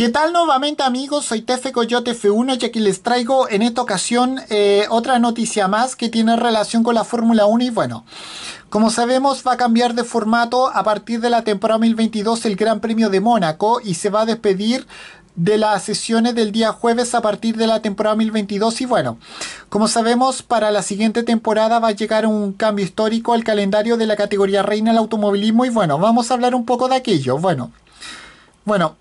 ¿Qué tal nuevamente amigos? Soy Tefe Coyote F1 y aquí les traigo en esta ocasión eh, otra noticia más que tiene relación con la Fórmula 1 y bueno, como sabemos va a cambiar de formato a partir de la temporada 2022 el Gran Premio de Mónaco y se va a despedir de las sesiones del día jueves a partir de la temporada 2022 y bueno, como sabemos para la siguiente temporada va a llegar un cambio histórico al calendario de la categoría reina del automovilismo y bueno, vamos a hablar un poco de aquello. Bueno, bueno,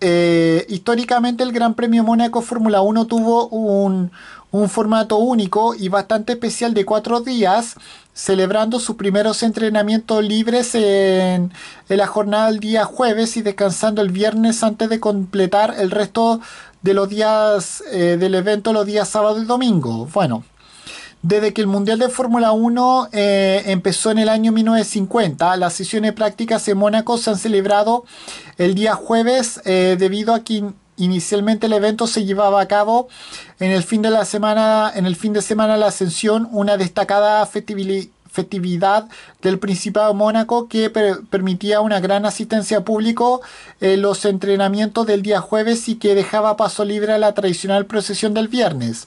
eh, históricamente el Gran Premio Mónaco Fórmula 1 tuvo un, formato único y bastante especial de cuatro días, celebrando sus primeros entrenamientos libres en, la jornada del día jueves y descansando el viernes antes de completar el resto de los días eh, del evento los días sábado y domingo. Bueno, desde que el Mundial de Fórmula 1 eh, empezó en el año 1950, las sesiones prácticas en Mónaco se han celebrado el día jueves eh, debido a que inicialmente el evento se llevaba a cabo en el fin de la semana, en el fin de semana la Ascensión, una destacada festividad del Principado de Mónaco que permitía una gran asistencia pública público en los entrenamientos del día jueves y que dejaba paso libre a la tradicional procesión del viernes.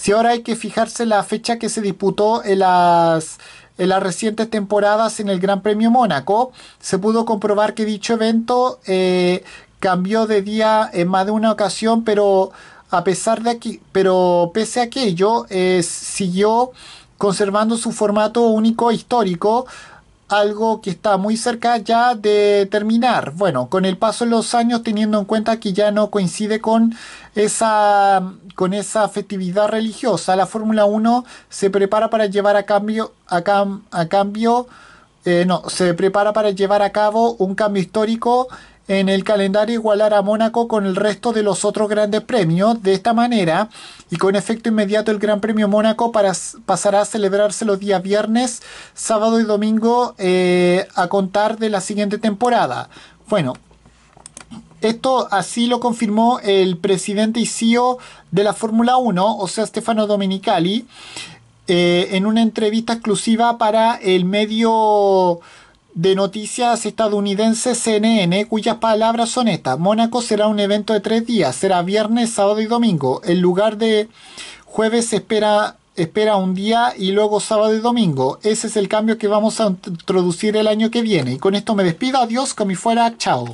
Si ahora hay que fijarse la fecha que se disputó en las, en las recientes temporadas en el Gran Premio Mónaco, se pudo comprobar que dicho evento eh, cambió de día en más de una ocasión, pero a pesar de pero pese a aquello, eh, siguió conservando su formato único e histórico algo que está muy cerca ya de terminar. Bueno, con el paso de los años, teniendo en cuenta que ya no coincide con esa, con esa festividad religiosa, la Fórmula 1 se prepara para llevar a cambio, a, cambio eh, no, se prepara para llevar a cabo un cambio histórico en el calendario igualar a Mónaco con el resto de los otros grandes premios. De esta manera, y con efecto inmediato, el Gran Premio Mónaco pasará a celebrarse los días viernes, sábado y domingo eh, a contar de la siguiente temporada. Bueno, esto así lo confirmó el presidente y CEO de la Fórmula 1, o sea, Stefano Domenicali, eh, en una entrevista exclusiva para el medio de noticias estadounidenses CNN cuyas palabras son estas. Mónaco será un evento de tres días, será viernes, sábado y domingo. En lugar de jueves espera, espera un día y luego sábado y domingo. Ese es el cambio que vamos a introducir el año que viene. Y con esto me despido, adiós, que fuera, chao.